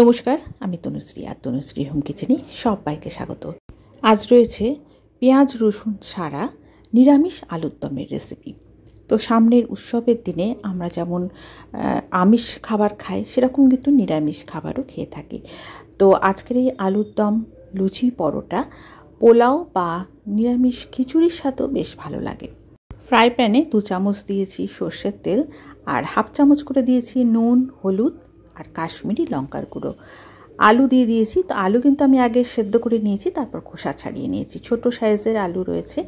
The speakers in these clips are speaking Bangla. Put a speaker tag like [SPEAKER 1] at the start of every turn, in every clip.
[SPEAKER 1] নমস্কার আমি তনুশ্রী আর তনুশ্রী হোম কিচেনে সবাইকে স্বাগত আজ রয়েছে পেঁয়াজ রসুন সারা নিরামিষ আলুর দমের রেসিপি তো সামনের উৎসবের দিনে আমরা যেমন আমিষ খাবার খাই সেরকম কিন্তু নিরামিষ খাবারও খেয়ে থাকি তো আজকের এই আলুর দম লুচি পরোটা পোলাও বা নিরামিষ খিচুড়ির সাথেও বেশ ভালো লাগে ফ্রাই প্যানে দু চামচ দিয়েছি সর্ষের তেল আর হাফ চামচ করে দিয়েছি নুন হলুদ আর কাশ্মীরি লঙ্কার গুঁড়ো আলু দিয়ে দিয়েছি তো আলু কিন্তু আমি আগে সেদ্ধ করে নিয়েছি তারপর খোসা ছাড়িয়ে নিয়েছি ছোট সাইজের আলু রয়েছে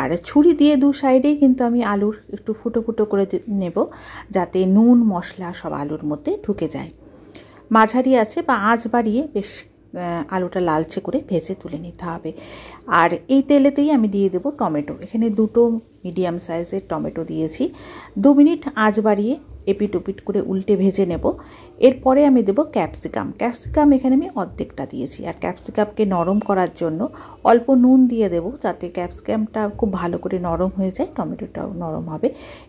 [SPEAKER 1] আর ছুরি দিয়ে দু সাইডেই কিন্তু আমি আলুর একটু ফুটো ফুটো করে নেব যাতে নুন মশলা সব আলুর মধ্যে ঢুকে যায় মাঝারি আছে বা আঁচ বাড়িয়ে বেশ আলুটা লালচে করে ভেজে তুলে নিতে হবে আর এই তেলেতেই আমি দিয়ে দেবো টমেটো এখানে দুটো মিডিয়াম সাইজের টমেটো দিয়েছি দু মিনিট আঁচ বাড়িয়ে এপিট ওপিট করে উল্টে ভেজে নেব এরপরে আমি দেবো ক্যাপসিকাম ক্যাপসিকাম এখানে আমি অর্ধেকটা দিয়েছি আর ক্যাপসিকামকে নরম করার জন্য অল্প নুন দিয়ে দেবো যাতে ক্যাপসিকামটা খুব ভালো করে নরম হয়ে যায় টমেটোটাও নরম হবে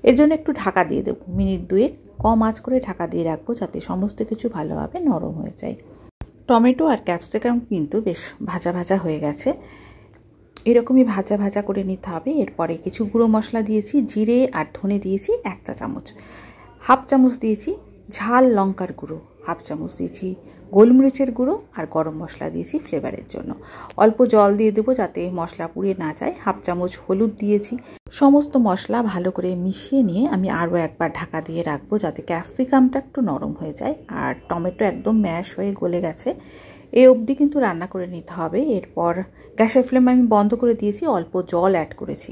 [SPEAKER 1] এর জন্য একটু ঢাকা দিয়ে দেবো মিনিট দুয়ে কম আঁচ করে ঢাকা দিয়ে রাখবো যাতে সমস্ত কিছু ভালোভাবে নরম হয়ে যায় টমেটো আর ক্যাপসিকাম কিন্তু বেশ ভাজা ভাজা হয়ে গেছে এরকমই ভাজা ভাজা করে নিতে হবে এরপরে কিছু গুঁড়ো মশলা দিয়েছি জিরে আর ধনে দিয়েছি একটা চামচ হাফ চামচ দিয়েছি ঝাল লঙ্কার গুঁড়ো হাফ চামচ দিয়েছি গোলমরিচের গুঁড়ো আর গরম মশলা দিয়েছি ফ্লেভারের জন্য অল্প জল দিয়ে দেবো যাতে মশলা পুড়িয়ে না যায় হাফ চামচ হলুদ দিয়েছি সমস্ত মশলা ভালো করে মিশিয়ে নিয়ে আমি আরও একবার ঢাকা দিয়ে রাখবো যাতে ক্যাপসিকামটা একটু নরম হয়ে যায় আর টমেটো একদম ম্যাশ হয়ে গলে গেছে এ অবধি কিন্তু রান্না করে নিতে হবে এরপর গ্যাসের ফ্লেম আমি বন্ধ করে দিয়েছি অল্প জল অ্যাড করেছি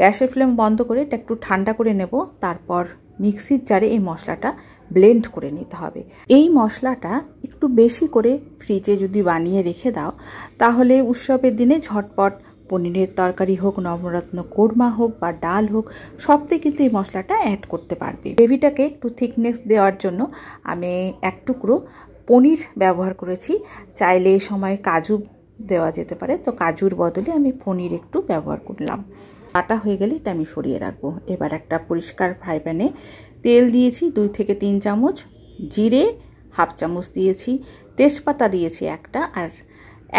[SPEAKER 1] গ্যাসের ফ্লেম বন্ধ করে এটা একটু ঠান্ডা করে নেব তারপর মিক্সির জারে এই মশলাটা ব্লেন্ড করে নিতে হবে এই মশলাটা একটু বেশি করে ফ্রিজে যদি বানিয়ে রেখে দাও তাহলে উৎসবের দিনে ঝটপট পনিরের তরকারি হোক নবরত্ন কোরমা হোক বা ডাল হোক সবতে কিন্তু এই মশলাটা অ্যাড করতে পারবে গ্রেভিটাকে একটু থিকনেস দেওয়ার জন্য আমি এক টুকরো পনির ব্যবহার করেছি চাইলে এই সময় কাজু দেওয়া যেতে পারে তো কাজুর বদলে আমি পনির একটু ব্যবহার করলাম আটা হয়ে গেলে এটা আমি সরিয়ে রাখবো এবার একটা পরিষ্কার ফ্রাই প্যানে তেল দিয়েছি দুই থেকে তিন চামচ জিরে হাফ চামচ দিয়েছি তেজপাতা দিয়েছি একটা আর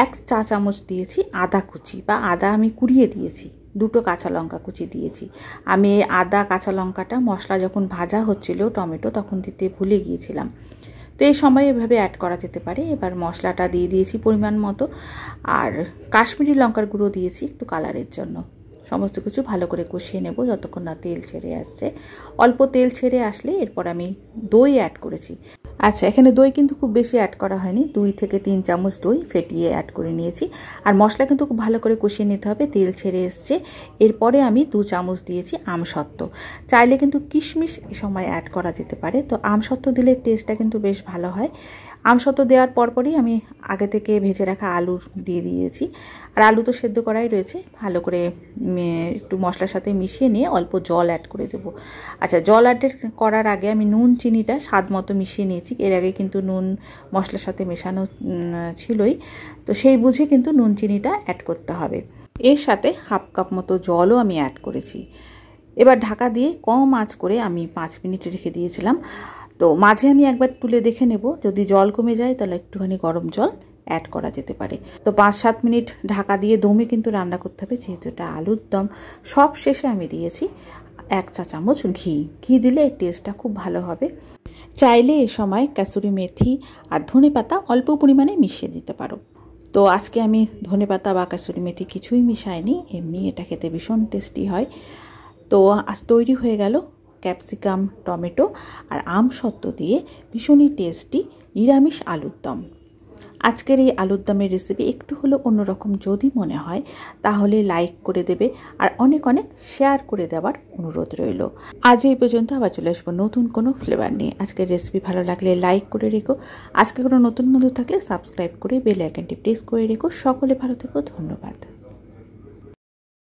[SPEAKER 1] এক চা চামচ দিয়েছি আদা কুচি বা আদা আমি কুড়িয়ে দিয়েছি দুটো কাঁচা লঙ্কা কুচি দিয়েছি আমি আদা কাঁচা লঙ্কাটা মশলা যখন ভাজা হচ্ছিলো টমেটো তখন দিতে ভুলে গিয়েছিলাম তো এই সময় এভাবে অ্যাড করা যেতে পারে এবার মশলাটা দিয়ে দিয়েছি পরিমাণ মতো আর কাশ্মীরি লঙ্কার গুঁড়ো দিয়েছি একটু কালারের জন্য সমস্ত কিছু ভালো করে কষিয়ে নেব যতক্ষণ না তেল ছেড়ে আসছে অল্প তেল ছেড়ে আসলে এরপর আমি দই অ্যাড করেছি আচ্ছা এখানে দই কিন্তু খুব বেশি অ্যাড করা হয়নি দুই থেকে তিন চামচ দই ফেটিয়ে অ্যাড করে নিয়েছি আর মশলা কিন্তু খুব ভালো করে কষিয়ে নিতে হবে তেল ছেড়ে এসছে এরপরে আমি দু চামচ দিয়েছি আমসত্ত্ব চাইলে কিন্তু কিশমিশ এ সময় অ্যাড করা যেতে পারে তো আমসত্ত্ব দিলে টেস্টটা কিন্তু বেশ ভালো হয় আমসত্ব দেওয়ার পরপরই আমি আগে থেকে ভেজে রাখা আলু দিয়ে দিয়েছি আর আলু তো সেদ্ধ করাই রয়েছে ভালো করে একটু মশলার সাথে মিশিয়ে নিয়ে অল্প জল অ্যাড করে দেবো আচ্ছা জল অ্যাড করার আগে আমি নুন চিনিটা স্বাদ মতো মিশিয়ে নিয়েছি এর আগে কিন্তু নুন মশলার সাথে মেশানো ছিলই তো সেই বুঝে কিন্তু নুন চিনিটা অ্যাড করতে হবে এর সাথে হাফ কাপ মতো জলও আমি অ্যাড করেছি এবার ঢাকা দিয়ে কম আঁচ করে আমি পাঁচ মিনিট রেখে দিয়েছিলাম তো মাঝে আমি একবার তুলে দেখে নেব যদি জল কমে যায় তাহলে একটুখানি গরম জল অ্যাড করা যেতে পারে তো পাঁচ সাত মিনিট ঢাকা দিয়ে দমে কিন্তু রান্না করতে হবে যেহেতু এটা আলুর দম সব শেষে আমি দিয়েছি এক চা চামচ ঘি ঘি দিলে এর টেস্টটা খুব ভালো হবে চাইলে এ সময় কাসুরি মেথি আর ধনে পাতা অল্প পরিমাণে মিশিয়ে দিতে পারো তো আজকে আমি ধনে পাতা বা কাসুরি মেথি কিছুই মিশাইনি এমনি এটা খেতে ভীষণ টেস্টি হয় তো আজ তৈরি হয়ে গেল ক্যাপসিকাম টমেটো আর আম সত্ত্ব দিয়ে ভীষণই টেস্টি নিরামিষ আলুর দম আজকের এই আলুর দমের রেসিপি একটু হলো অন্যরকম যদি মনে হয় তাহলে লাইক করে দেবে আর অনেক অনেক শেয়ার করে দেওয়ার অনুরোধ রইল আজ এই পর্যন্ত আবার চলে আসবো নতুন কোনো ফ্লেভার নিয়ে আজকের রেসিপি ভালো লাগলে লাইক করে রেখো আজকে কোনো নতুন বন্ধু থাকলে সাবস্ক্রাইব করে বেল আইকনটি প্রেস করে রেখো সকলে ভালো থেকো ধন্যবাদ